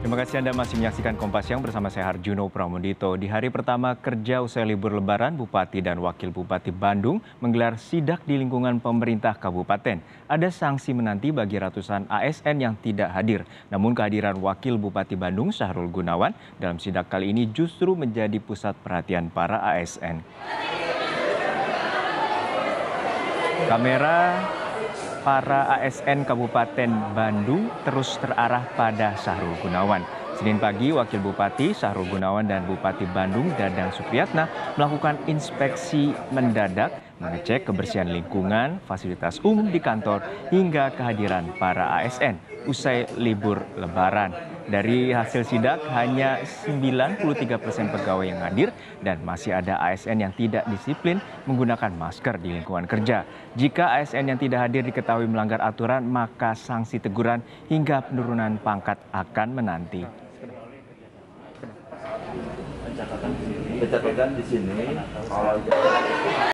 Terima kasih Anda masih menyaksikan Kompas Yang bersama saya Harjuno Pramudito Di hari pertama kerja usai libur lebaran, Bupati dan Wakil Bupati Bandung menggelar sidak di lingkungan pemerintah kabupaten. Ada sanksi menanti bagi ratusan ASN yang tidak hadir. Namun kehadiran Wakil Bupati Bandung Syahrul Gunawan dalam sidak kali ini justru menjadi pusat perhatian para ASN. Kamera para ASN Kabupaten Bandung terus terarah pada Sahrul Gunawan. Senin pagi, Wakil Bupati Sahrul Gunawan dan Bupati Bandung Dadang Supriyatna melakukan inspeksi mendadak mengecek kebersihan lingkungan, fasilitas umum di kantor hingga kehadiran para ASN usai libur lebaran. Dari hasil sidak, hanya 93 persen pegawai yang hadir dan masih ada ASN yang tidak disiplin menggunakan masker di lingkungan kerja. Jika ASN yang tidak hadir diketahui melanggar aturan, maka sanksi teguran hingga penurunan pangkat akan menanti. Pencatatan di sini,